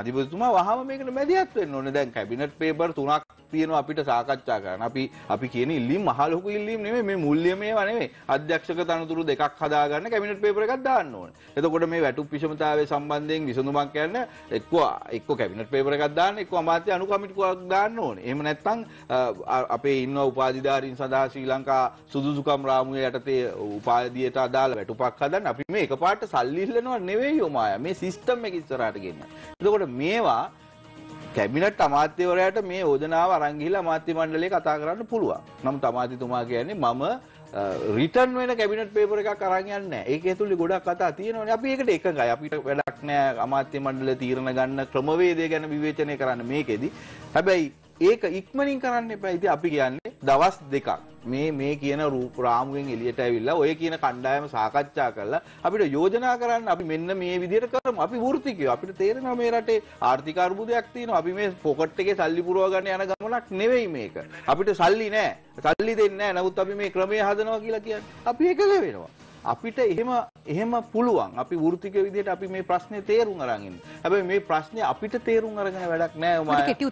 අධිපතිතුමා වහම මේකට මැදිහත් වෙන්න ඕනේ. දැන් කැබිනට් පේපර් තුනක් තියෙනවා අපිට සාකච්ඡා කරන්න. අපි අපි කියන ඉල්ලීම් මහ ලොකු ඉල්ලීම් නෙමෙයි මේ මුල්‍යම ඒවා නෙමෙයි. අධ්‍යක්ෂක තනතුරු දෙකක් හදාගන්න කැබිනට් පේපර් එකක් දාන්න ඕනේ. එතකොට මේ වැටුප් විෂමතාවය සම්බන්ධයෙන් විසඳුමක් ගන්න එක්ක එක්ක කැබිනට් පේපර් එකක් දාන්න එක්ක අමාත්‍ය අනුකමිටුවක් දාන්න ඕනේ. එහෙම නැත්නම් අපේ ඉන්න උපාධිධාරීන් සඳහා ශ්‍රී ලංකා සුදුසුකම් රාමුවේ යටතේ උපාධියට අදාළ වැටුපක් හදන්න අපි මේ එකපාරට සල්ලි ඉල්ලනවා නෙවෙයි යෝමාය. මේ සිස්ටම් එක ඉස්සරහට ගෙන්න. එතකොට මේවා කැබිනට් අමාත්‍යවරයාට මේ යෝජනාව අරන් ගිහිල්ලා අමාත්‍ය මණ්ඩලය කතා කරන්න පුළුවන්. නමුත් අමාත්‍යතුමා කියන්නේ මම රිටර්න් වෙන කැබිනට් පේපර් එකක් අරන් යන්නේ නැහැ. ඒක ඇතුළේ ගොඩක් කතා තියෙනවානේ. අපි ඒකට එකඟයි. අපිට වැඩක් නැහැ අමාත්‍ය මණ්ඩලය තීරණ ගන්න ක්‍රමවේදය ගැන විවේචනය කරන්න මේකෙදි. හැබැයි ඒක ඉක්මනින් කරන්න එපා. ඉතින් අපි කියන්නේ දවස් දෙකක්. මේ මේ කියන රූප රාමුවෙන් එළියට ඇවිල්ලා ඔය කියන කණ්ඩායම සාකච්ඡා කරලා අපිට යෝජනා කරන්න අපි මෙන්න මේ විදිහට කරමු. අපි වෘත්තිකයෝ. අපිට තේරෙනවා මේ රටේ ආර්ථික අර්බුදයක් තියෙනවා. අපි මේ පොකට් එකේ සල්ලි පුරව ගන්න යන ගමනක් නෙවෙයි මේක. අපිට සල්ලි නෑ. සල්ලි දෙන්නේ නෑ. නමුත් අපි මේ ක්‍රමය හදනවා කියලා කියන්නේ. අපි එකල වෙනවා. අපිට එහෙම එහෙම පුළුවන් අපි වෘත්තික විදිහට අපි මේ ප්‍රශ්නේ තේරුම් අරන් ඉන්න. හැබැයි මේ ප්‍රශ්නේ අපිට තේරුම් අරගෙන වැඩක් නෑ මම.